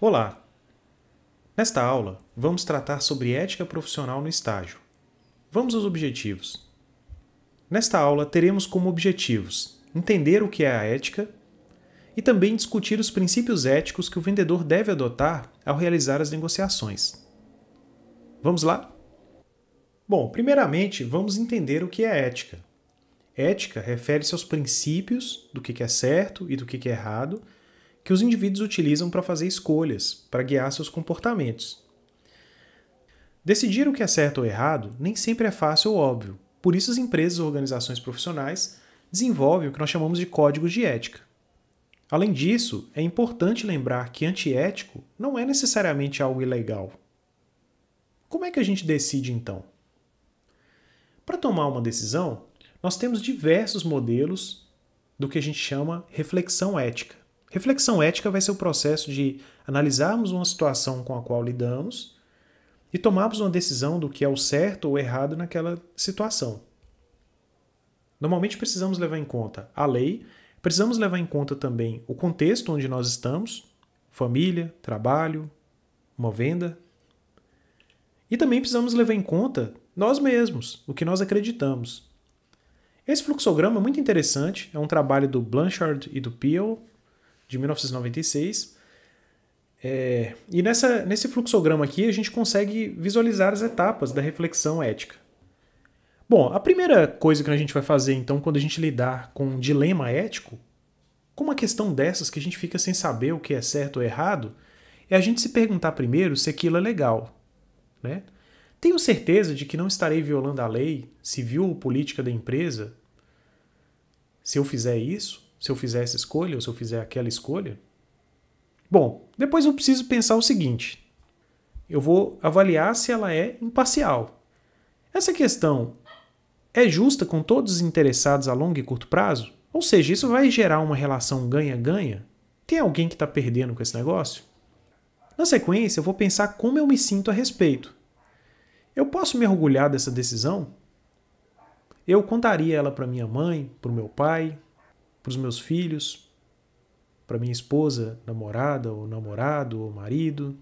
Olá! Nesta aula, vamos tratar sobre ética profissional no estágio. Vamos aos objetivos. Nesta aula, teremos como objetivos entender o que é a ética e também discutir os princípios éticos que o vendedor deve adotar ao realizar as negociações. Vamos lá? Bom, primeiramente, vamos entender o que é ética. Ética refere-se aos princípios do que é certo e do que é errado que os indivíduos utilizam para fazer escolhas, para guiar seus comportamentos. Decidir o que é certo ou errado nem sempre é fácil ou óbvio, por isso as empresas e organizações profissionais desenvolvem o que nós chamamos de códigos de ética. Além disso, é importante lembrar que antiético não é necessariamente algo ilegal. Como é que a gente decide então? Para tomar uma decisão, nós temos diversos modelos do que a gente chama reflexão ética. Reflexão ética vai ser o processo de analisarmos uma situação com a qual lidamos e tomarmos uma decisão do que é o certo ou errado naquela situação. Normalmente precisamos levar em conta a lei, precisamos levar em conta também o contexto onde nós estamos, família, trabalho, uma venda. E também precisamos levar em conta nós mesmos, o que nós acreditamos. Esse fluxograma é muito interessante, é um trabalho do Blanchard e do Peale, de 1996. É, e nessa, nesse fluxograma aqui a gente consegue visualizar as etapas da reflexão ética. Bom, a primeira coisa que a gente vai fazer então quando a gente lidar com um dilema ético, com uma questão dessas que a gente fica sem saber o que é certo ou errado, é a gente se perguntar primeiro se aquilo é legal. Né? Tenho certeza de que não estarei violando a lei civil ou política da empresa se eu fizer isso? se eu fizer essa escolha ou se eu fizer aquela escolha? Bom, depois eu preciso pensar o seguinte: eu vou avaliar se ela é imparcial. Essa questão é justa com todos os interessados a longo e curto prazo? Ou seja, isso vai gerar uma relação ganha-ganha? Tem alguém que está perdendo com esse negócio? Na sequência, eu vou pensar como eu me sinto a respeito. Eu posso me orgulhar dessa decisão? Eu contaria ela para minha mãe, para o meu pai, para os meus filhos, para minha esposa, namorada ou namorado ou marido.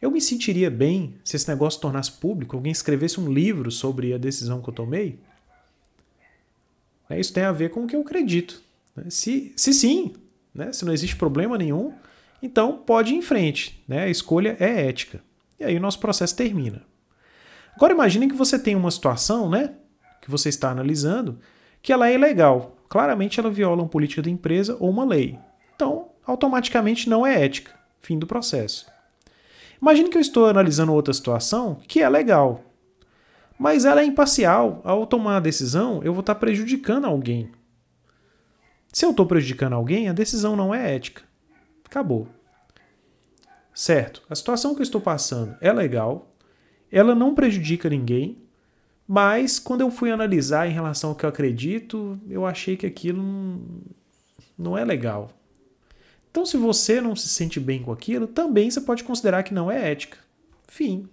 Eu me sentiria bem se esse negócio tornasse público, alguém escrevesse um livro sobre a decisão que eu tomei? Isso tem a ver com o que eu acredito. Né? Se, se sim, né? se não existe problema nenhum, então pode ir em frente. Né? A escolha é ética. E aí o nosso processo termina. Agora imagine que você tem uma situação né? que você está analisando que ela é ilegal. Claramente ela viola uma política da empresa ou uma lei. Então, automaticamente não é ética. Fim do processo. Imagine que eu estou analisando outra situação que é legal, mas ela é imparcial. Ao tomar a decisão, eu vou estar prejudicando alguém. Se eu estou prejudicando alguém, a decisão não é ética. Acabou. Certo, a situação que eu estou passando é legal, ela não prejudica ninguém, mas quando eu fui analisar em relação ao que eu acredito, eu achei que aquilo não é legal. Então, se você não se sente bem com aquilo, também você pode considerar que não é ética. Fim.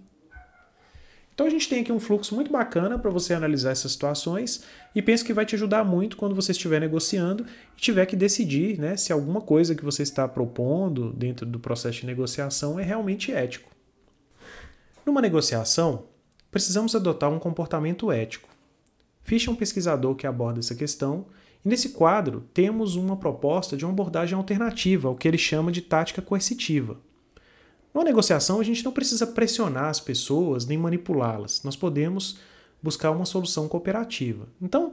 Então a gente tem aqui um fluxo muito bacana para você analisar essas situações e penso que vai te ajudar muito quando você estiver negociando e tiver que decidir né, se alguma coisa que você está propondo dentro do processo de negociação é realmente ético. Numa negociação, precisamos adotar um comportamento ético. Fish é um pesquisador que aborda essa questão, e nesse quadro temos uma proposta de uma abordagem alternativa ao que ele chama de tática coercitiva. Numa negociação, a gente não precisa pressionar as pessoas nem manipulá-las, nós podemos buscar uma solução cooperativa. Então,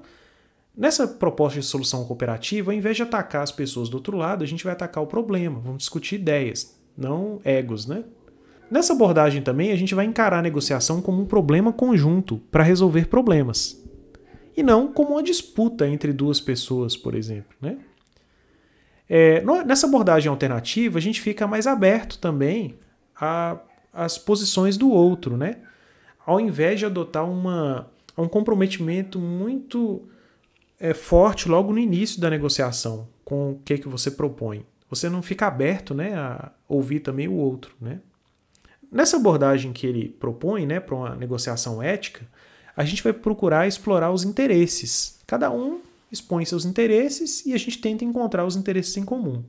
Nessa proposta de solução cooperativa, ao invés de atacar as pessoas do outro lado, a gente vai atacar o problema, vamos discutir ideias, não egos, né? Nessa abordagem também, a gente vai encarar a negociação como um problema conjunto para resolver problemas, e não como uma disputa entre duas pessoas, por exemplo. Né? É, nessa abordagem alternativa, a gente fica mais aberto também às posições do outro, né? ao invés de adotar uma, um comprometimento muito é, forte logo no início da negociação com o que, que você propõe. Você não fica aberto né, a ouvir também o outro. Né? Nessa abordagem que ele propõe né, para uma negociação ética, a gente vai procurar explorar os interesses. Cada um expõe seus interesses e a gente tenta encontrar os interesses em comum.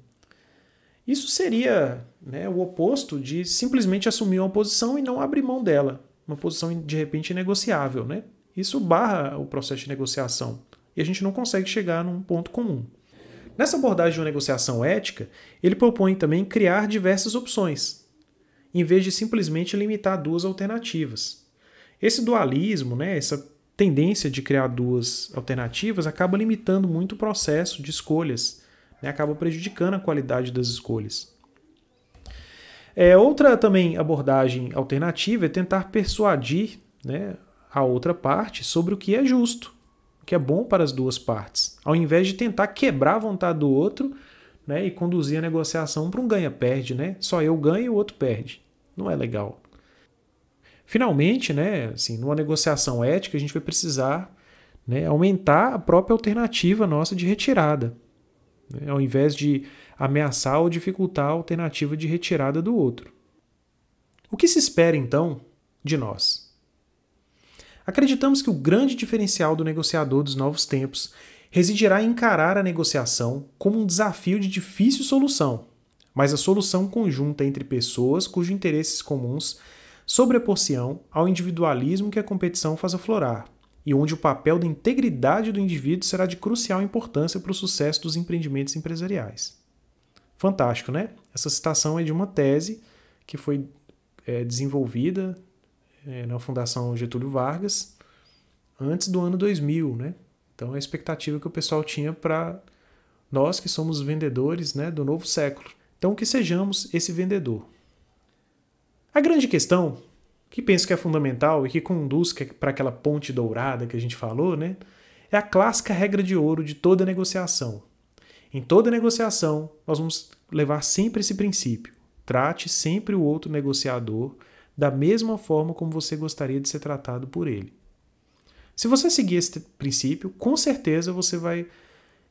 Isso seria né, o oposto de simplesmente assumir uma posição e não abrir mão dela, uma posição de repente negociável. Né? Isso barra o processo de negociação e a gente não consegue chegar num ponto comum. Nessa abordagem de uma negociação ética, ele propõe também criar diversas opções, em vez de simplesmente limitar duas alternativas. Esse dualismo, né, essa tendência de criar duas alternativas, acaba limitando muito o processo de escolhas, né, acaba prejudicando a qualidade das escolhas. É, outra também abordagem alternativa é tentar persuadir né, a outra parte sobre o que é justo, o que é bom para as duas partes, ao invés de tentar quebrar a vontade do outro né, e conduzir a negociação para um ganha-perde, né? Só eu ganho e o outro perde. Não é legal. Finalmente, né, assim, numa negociação ética, a gente vai precisar né, aumentar a própria alternativa nossa de retirada, né, ao invés de ameaçar ou dificultar a alternativa de retirada do outro. O que se espera, então, de nós? Acreditamos que o grande diferencial do negociador dos novos tempos residirá em encarar a negociação como um desafio de difícil solução, mas a solução conjunta entre pessoas cujos interesses comuns sobreporciam ao individualismo que a competição faz aflorar, e onde o papel da integridade do indivíduo será de crucial importância para o sucesso dos empreendimentos empresariais. Fantástico, né? Essa citação é de uma tese que foi é, desenvolvida é, na Fundação Getúlio Vargas antes do ano 2000, né? Então, é a expectativa que o pessoal tinha para nós que somos vendedores né, do novo século. Então, que sejamos esse vendedor. A grande questão, que penso que é fundamental e que conduz para aquela ponte dourada que a gente falou, né, é a clássica regra de ouro de toda negociação. Em toda negociação, nós vamos levar sempre esse princípio. Trate sempre o outro negociador da mesma forma como você gostaria de ser tratado por ele. Se você seguir esse princípio, com certeza você vai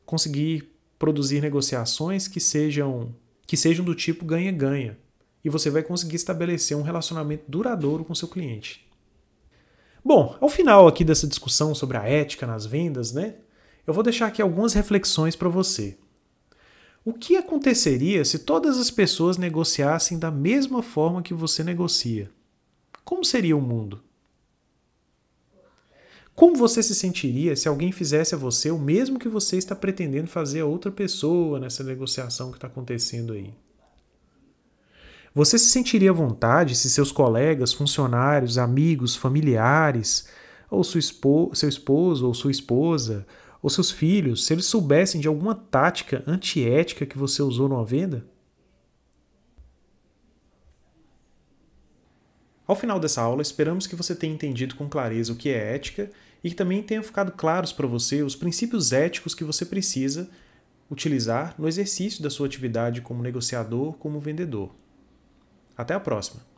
conseguir produzir negociações que sejam que sejam do tipo ganha-ganha e você vai conseguir estabelecer um relacionamento duradouro com seu cliente. Bom, ao final aqui dessa discussão sobre a ética nas vendas, né? Eu vou deixar aqui algumas reflexões para você. O que aconteceria se todas as pessoas negociassem da mesma forma que você negocia? Como seria o mundo? Como você se sentiria se alguém fizesse a você o mesmo que você está pretendendo fazer a outra pessoa nessa negociação que está acontecendo aí? Você se sentiria à vontade se seus colegas, funcionários, amigos, familiares, ou espo seu esposo ou sua esposa, ou seus filhos, se eles soubessem de alguma tática antiética que você usou numa venda? Ao final dessa aula, esperamos que você tenha entendido com clareza o que é ética e que também tenha ficado claros para você os princípios éticos que você precisa utilizar no exercício da sua atividade como negociador, como vendedor. Até a próxima!